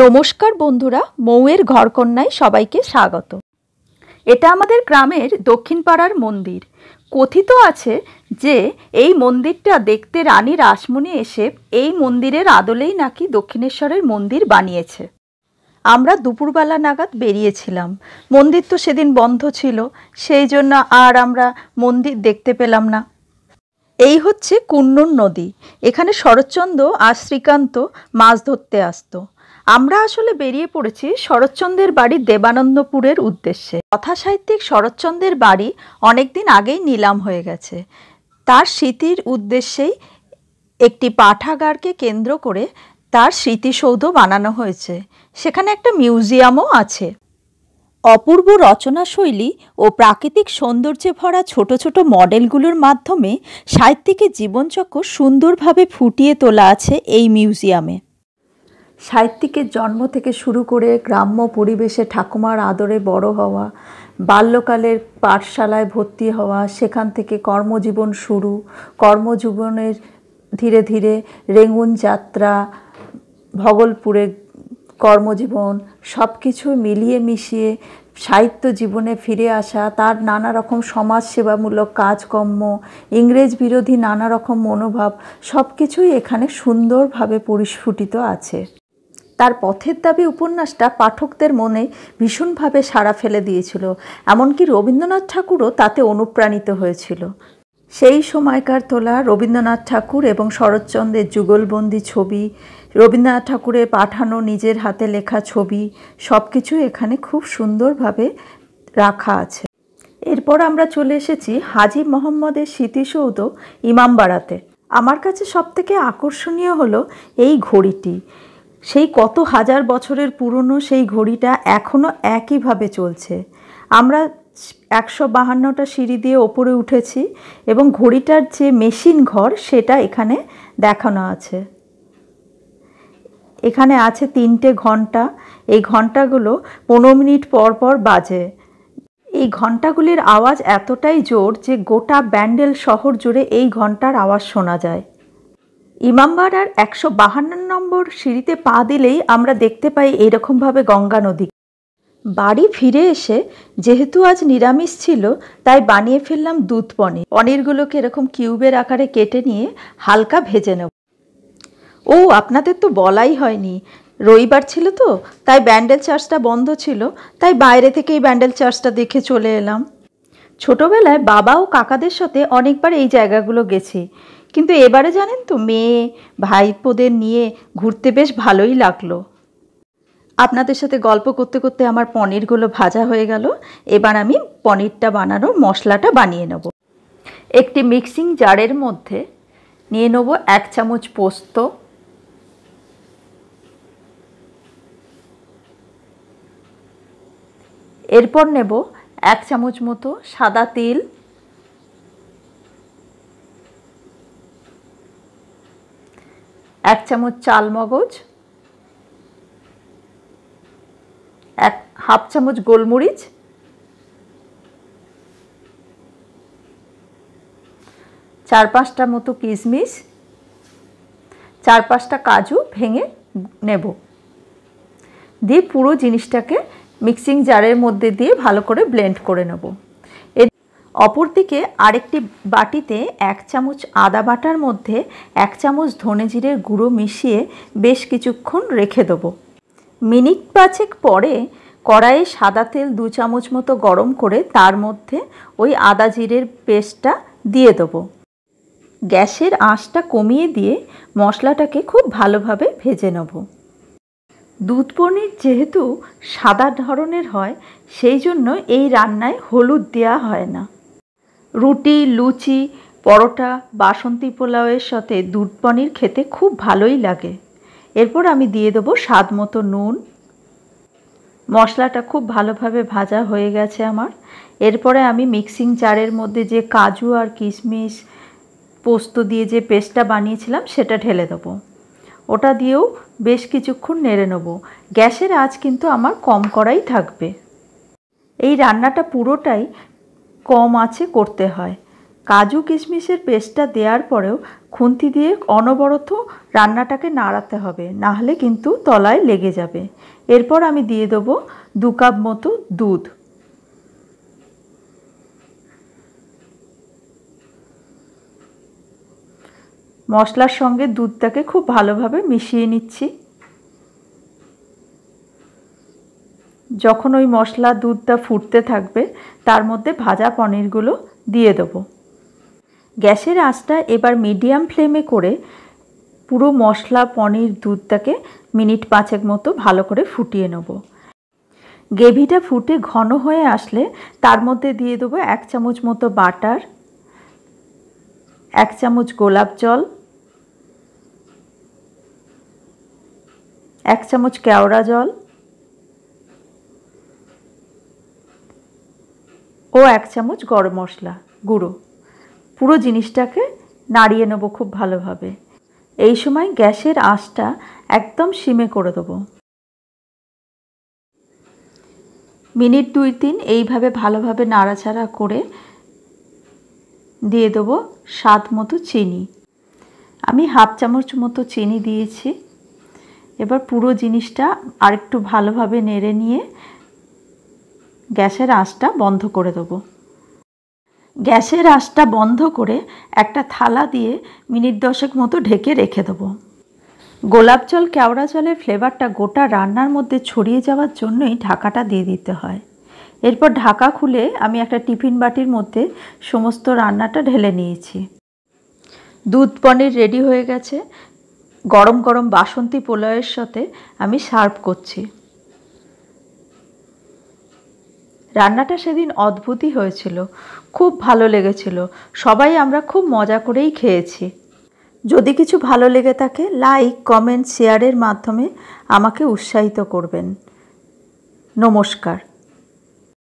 নমস্কার বন্ধুরা মৌয়ের ঘরকন্যায় সবাইকে স্বাগত এটা আমাদের গ্রামের দক্ষিণ পাড়ার মন্দির কথিত আছে যে এই মন্দিরটা দেখতে রানী রাসমণি এসে এই মন্দিরের আদলেই নাকি দক্ষিণেশ্বরের মন্দির বানিয়েছে আমরা দুপুরবেলা নাগাদ বেরিয়েছিলাম মন্দির তো সেদিন বন্ধ ছিল সেই জন্য আর আমরা মন্দির দেখতে পেলাম না এই হচ্ছে কুন্নুন নদী এখানে শরৎচন্দ্র আর শ্রীকান্ত মাছ ধরতে আসতো আমরা আসলে বেরিয়ে পড়েছি শরৎচন্দ্রের বাড়ি দেবানন্দপুরের উদ্দেশ্যে কথাসাহিত্যিক শরৎচন্দ্রের বাড়ি অনেকদিন আগেই নিলাম হয়ে গেছে তার স্মৃতির উদ্দেশ্যেই একটি পাঠাগারকে কেন্দ্র করে তার স্মৃতিসৌধ বানানো হয়েছে সেখানে একটা মিউজিয়ামও আছে অপূর্ব রচনাশৈলী ও প্রাকৃতিক সৌন্দর্যে ভরা ছোট ছোট মডেলগুলোর মাধ্যমে সাহিত্যিকের জীবনচক্র সুন্দরভাবে ফুটিয়ে তোলা আছে এই মিউজিয়ামে সাহিত্যিকের জন্ম থেকে শুরু করে গ্রাম্য পরিবেশে ঠাকুমার আদরে বড় হওয়া বাল্যকালের পাঠশালায় ভর্তি হওয়া সেখান থেকে কর্মজীবন শুরু কর্মজীবনের ধীরে ধীরে রেঙ্গুন যাত্রা ভগলপুরে কর্মজীবন সব কিছু মিলিয়ে মিশিয়ে সাহিত্য জীবনে ফিরে আসা তার নানা রকম সমাজসেবামূলক কাজকর্ম ইংরেজ বিরোধী নানা রকম মনোভাব সব কিছুই এখানে সুন্দরভাবে পরিস্ফুটিত আছে তার পথের দাবি উপন্যাসটা পাঠকদের মনে ভীষণভাবে সাড়া ফেলে দিয়েছিল এমনকি রবীন্দ্রনাথ ঠাকুরও তাতে অনুপ্রাণিত হয়েছিল সেই সময়কার তোলা রবীন্দ্রনাথ ঠাকুর এবং শরৎচন্দ্রের যুগলবন্দি ছবি রবীন্দ্রনাথ ঠাকুরের পাঠানো নিজের হাতে লেখা ছবি সব কিছু এখানে খুব সুন্দরভাবে রাখা আছে এরপর আমরা চলে এসেছি হাজি মোহাম্মদের স্মৃতিসৌধ ইমামবাড়াতে আমার কাছে সবথেকে আকর্ষণীয় হলো এই ঘড়িটি সেই কত হাজার বছরের পুরনো সেই ঘড়িটা এখনও একইভাবে চলছে আমরা একশো বাহান্নটা সিঁড়ি দিয়ে ওপরে উঠেছি এবং ঘড়িটার যে মেশিন ঘর সেটা এখানে দেখানো আছে এখানে আছে তিনটে ঘন্টা এই ঘন্টাগুলো পনেরো মিনিট পর পর বাজে এই ঘন্টাগুলির আওয়াজ এতটাই জোর যে গোটা ব্যান্ডেল শহর জুড়ে এই ঘন্টার আওয়াজ শোনা যায় ইমামবাড়ার একশো বাহান্ন নম্বর সিঁড়িতে পা দিলেই আমরা দেখতে পাই এইরকমভাবে গঙ্গা নদী বাড়ি ফিরে এসে যেহেতু আজ নিরামিষ ছিল তাই বানিয়ে ফেললাম দুধ পনির পনিরগুলোকে এরকম কিউবের আকারে কেটে নিয়ে হালকা ভেজে নেব ও আপনাদের তো বলাই হয়নি রবিবার ছিল তো তাই ব্যান্ডেল চার্চটা বন্ধ ছিল তাই বাইরে থেকেই ব্যান্ডেল চার্চটা দেখে চলে এলাম ছোটোবেলায় বাবা ও কাকাদের সাথে অনেকবার এই জায়গাগুলো গেছি কিন্তু এবারে জানেন তো মেয়ে ভাইপোদের নিয়ে ঘুরতে বেশ ভালোই লাগলো আপনাদের সাথে গল্প করতে করতে আমার পনিরগুলো ভাজা হয়ে গেল এবার আমি পনিরটা বানানোর মশলাটা বানিয়ে নেব একটি মিক্সিং জারের মধ্যে নিয়ে নেব এক চামচ পোস্ত এরপর নেব এক চামচ মতো সাদা তিল এক চামচ চাল মগজ এক হাফ চামচ গোলমরিচ চার পাঁচটা মতো কিশমিশ চার পাঁচটা কাজু ভেঙে নেব দিয়ে পুরো জিনিসটাকে মিক্সিং জারের মধ্যে দিয়ে ভালো করে ব্লেন্ড করে নেবো অপরদিকে আরেকটি বাটিতে এক চামচ আদা বাটার মধ্যে এক চামচ ধনে জিরের গুঁড়ো মিশিয়ে বেশ কিছুক্ষণ রেখে দেবো মিনিট পাঁচেক পরে কড়াইয়ে সাদা তেল দু চামচ মতো গরম করে তার মধ্যে ওই আদা জিরের পেস্টটা দিয়ে দেবো গ্যাসের আঁচটা কমিয়ে দিয়ে মশলাটাকে খুব ভালোভাবে ভেজে নেব দুধ পনির যেহেতু সাদা ধরনের হয় সেই জন্য এই রান্নায় হলুদ দেওয়া হয় না রুটি লুচি পরোটা বাসন্তী পোলাওয়ের সাথে দুধ পনির খেতে খুব ভালোই লাগে এরপর আমি দিয়ে দেবো স্বাদ মতো নুন মশলাটা খুব ভালোভাবে ভাজা হয়ে গেছে আমার এরপরে আমি মিক্সিং চারের মধ্যে যে কাজু আর কিশমিশ পোস্ত দিয়ে যে পেস্টটা বানিয়েছিলাম সেটা ঢেলে দেবো ওটা দিয়েও বেশ কিছুক্ষণ নেড়ে নেব গ্যাসের আঁচ কিন্তু আমার কম করাই থাকবে এই রান্নাটা পুরোটাই কম আছে করতে হয় কাজু কিশমিশের পেস্টটা দেওয়ার পরেও খুন্তি দিয়ে অনবরত রান্নাটাকে নাড়াতে হবে নাহলে কিন্তু তলায় লেগে যাবে এরপর আমি দিয়ে দেবো দু কাপ মতো দুধ মশলার সঙ্গে দুধটাকে খুব ভালোভাবে মিশিয়ে নিচ্ছি যখন ওই মশলা দুধটা ফুটতে থাকবে তার মধ্যে ভাজা পনিরগুলো দিয়ে দেবো গ্যাসের আঁচটা এবার মিডিয়াম ফ্লেমে করে পুরো মশলা পনির দুধটাকে মিনিট পাঁচেক মতো ভালো করে ফুটিয়ে নেব গ্রেভিটা ফুটে ঘন হয়ে আসলে তার মধ্যে দিয়ে দেবো এক চামচ মতো বাটার এক চামচ গোলাপ জল এক চামচ কেওড়া জল ও এক চামচ গরম মশলা গুঁড়ো পুরো জিনিসটাকে নাড়িয়ে নেবো খুব ভালোভাবে এই সময় গ্যাসের আঁশটা একদম সিমে করে দেবো মিনিট দুই তিন এইভাবে ভালোভাবে নাড়াচাড়া করে দিয়ে দেবো স্বাদ মতো চিনি আমি হাফ চামচ মতো চিনি দিয়েছি এবার পুরো জিনিসটা আরেকটু ভালোভাবে নেড়ে নিয়ে গ্যাসের আঁচটা বন্ধ করে দেবো গ্যাসের আঁচটা বন্ধ করে একটা থালা দিয়ে মিনিট দশেক মতো ঢেকে রেখে দেবো গোলাপ জল কেওড়া জলের ফ্লেভারটা গোটা রান্নার মধ্যে ছড়িয়ে যাওয়ার জন্যই ঢাকাটা দিয়ে দিতে হয় এরপর ঢাকা খুলে আমি একটা টিফিন বাটির মধ্যে সমস্ত রান্নাটা ঢেলে নিয়েছি দুধ পনির রেডি হয়ে গেছে গরম গরম বাসন্তী পোলয়ের সাথে আমি সার্ভ করছি রান্নাটা সেদিন অদ্ভুতই হয়েছিল খুব ভালো লেগেছিল সবাই আমরা খুব মজা করেই খেয়েছি যদি কিছু ভালো লেগে থাকে লাইক কমেন্ট শেয়ারের মাধ্যমে আমাকে উৎসাহিত করবেন নমস্কার